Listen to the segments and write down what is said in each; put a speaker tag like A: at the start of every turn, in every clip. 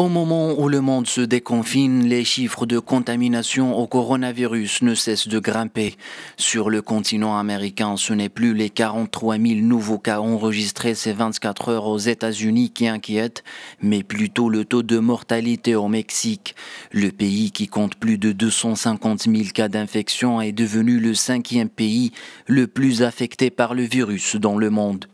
A: Au moment où le monde se déconfine, les chiffres de contamination au coronavirus ne cessent de grimper. Sur le continent américain, ce n'est plus les 43 000 nouveaux cas enregistrés ces 24 heures aux États-Unis qui inquiètent, mais plutôt le taux de mortalité au Mexique. Le pays qui compte plus de 250 000 cas d'infection est devenu le cinquième pays le plus affecté par le virus dans le monde.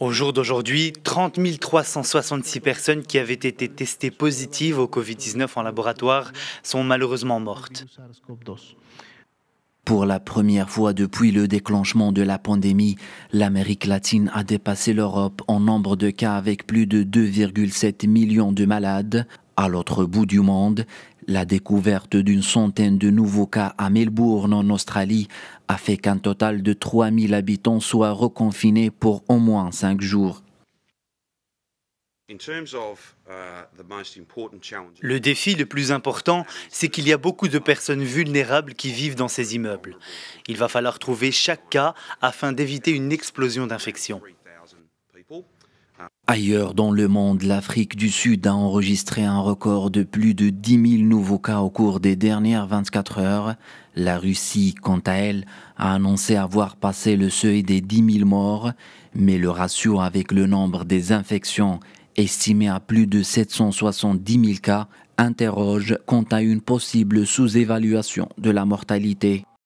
B: Au jour d'aujourd'hui, 30 366 personnes qui avaient été testées positives au Covid-19 en laboratoire sont malheureusement mortes.
A: Pour la première fois depuis le déclenchement de la pandémie, l'Amérique latine a dépassé l'Europe en nombre de cas avec plus de 2,7 millions de malades. À l'autre bout du monde, la découverte d'une centaine de nouveaux cas à Melbourne en Australie a fait qu'un total de 3000 habitants soient reconfinés pour au moins 5 jours.
B: Uh, le défi le plus important, c'est qu'il y a beaucoup de personnes vulnérables qui vivent dans ces immeubles. Il va falloir trouver chaque cas afin d'éviter une explosion d'infection.
A: Ailleurs dans le monde, l'Afrique du Sud a enregistré un record de plus de 10 000 nouveaux cas au cours des dernières 24 heures. La Russie, quant à elle, a annoncé avoir passé le seuil des 10 000 morts, mais le ratio avec le nombre des infections, estimé à plus de 770 000 cas, interroge quant à une possible sous-évaluation de la mortalité.